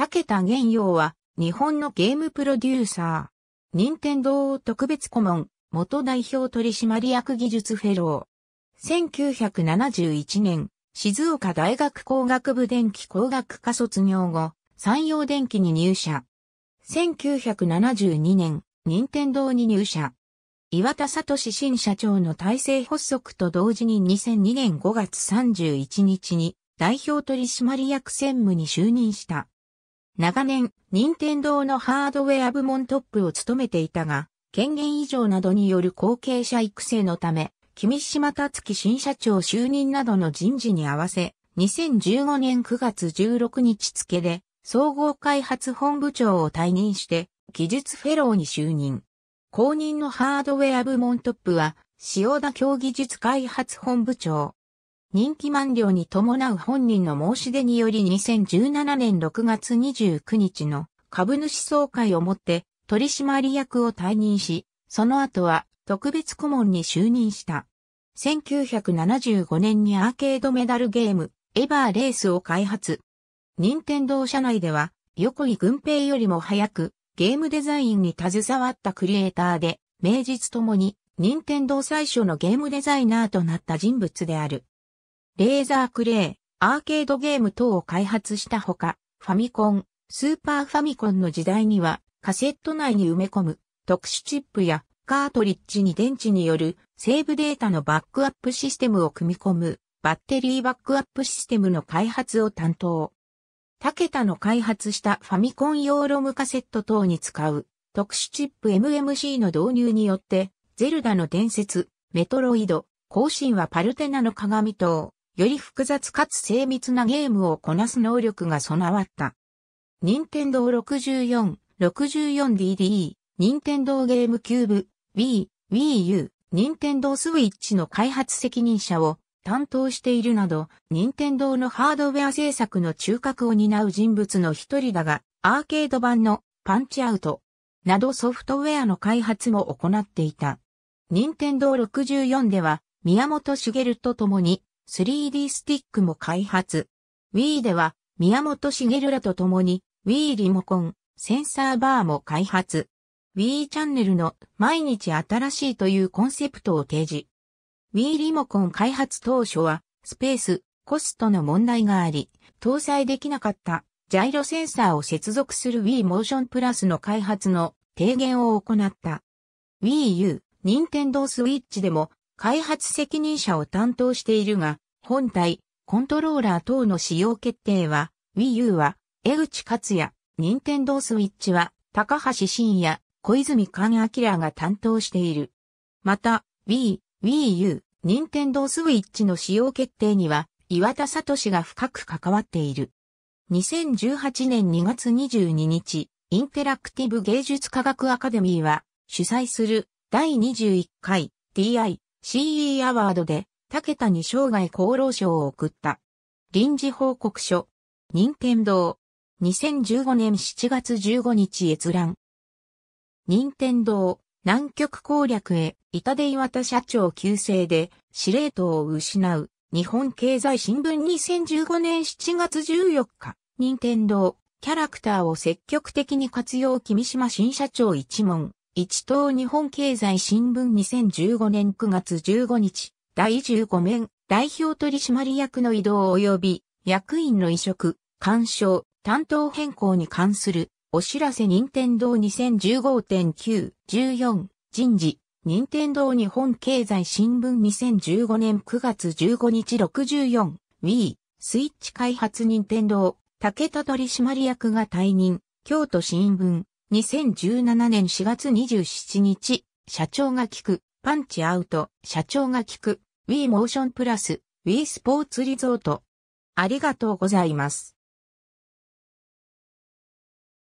竹田玄洋は、日本のゲームプロデューサー。任天堂特別顧問、元代表取締役技術フェロー。1971年、静岡大学工学部電気工学科卒業後、山陽電機に入社。1972年、任天堂に入社。岩田聡新社長の体制発足と同時に2002年5月31日に代表取締役専務に就任した。長年、任天堂のハードウェア部門トップを務めていたが、権限以上などによる後継者育成のため、君島達樹新社長就任などの人事に合わせ、2015年9月16日付で、総合開発本部長を退任して、技術フェローに就任。後任のハードウェア部門トップは、塩田協技術開発本部長。任期満了に伴う本人の申し出により2017年6月29日の株主総会をもって取締役を退任し、その後は特別顧問に就任した。1975年にアーケードメダルゲーム、エバーレースを開発。任天堂社内では、横井軍平よりも早く、ゲームデザインに携わったクリエイターで、名実ともに、任天堂最初のゲームデザイナーとなった人物である。レーザークレー、アーケードゲーム等を開発したほか、ファミコン、スーパーファミコンの時代には、カセット内に埋め込む特殊チップやカートリッジに電池によるセーブデータのバックアップシステムを組み込むバッテリーバックアップシステムの開発を担当。タケタの開発したファミコン用ロムカセット等に使う特殊チップ MMC の導入によって、ゼルダの伝説、メトロイド、更新はパルテナの鏡等、より複雑かつ精密なゲームをこなす能力が備わった。任天堂 64-64DD、任天堂ゲームキューブ、Wii、Wii U、任天堂スイッチの開発責任者を担当しているなど、任天堂のハードウェア制作の中核を担う人物の一人だが、アーケード版のパンチアウトなどソフトウェアの開発も行っていた。任天堂64では、宮本茂と共に 3D スティックも開発。Wii では宮本茂らと共に Wii リモコン、センサーバーも開発。Wii チャンネルの毎日新しいというコンセプトを提示。Wii リモコン開発当初はスペース、コストの問題があり、搭載できなかったジャイロセンサーを接続する Wii モーションプラスの開発の提言を行った。Wii U、Nintendo Switch でも開発責任者を担当しているが、本体、コントローラー等の使用決定は、Wii U は、江口克也、任天堂スイッチは、高橋真也、小泉寛明が担当している。また、Wii、Wii U、任天堂スイッチの使用決定には、岩田聡が深く関わっている。2018年2月22日、インテラクティブ芸術科学アカデミーは、主催する第21回 DI CE アワードで、田谷生涯厚労省を送った。臨時報告書。任天堂。2015年7月15日閲覧。任天堂、南極攻略へ、板出岩田社長急性で、司令塔を失う。日本経済新聞2015年7月14日。任天堂、キャラクターを積極的に活用君島新社長一問。一等日本経済新聞2015年9月15日、第15面、代表取締役の移動及び、役員の移植、干渉、担当変更に関する、お知らせ任天堂2015.9、14、人事、任天堂日本経済新聞2015年9月15日64、Wii、スイッチ開発任天堂、武田取締役が退任、京都新聞、2017年4月27日、社長が聞く、パンチアウト、社長が聞く、Wii モーションプラス、Wii スポーツリゾート。ありがとうございます。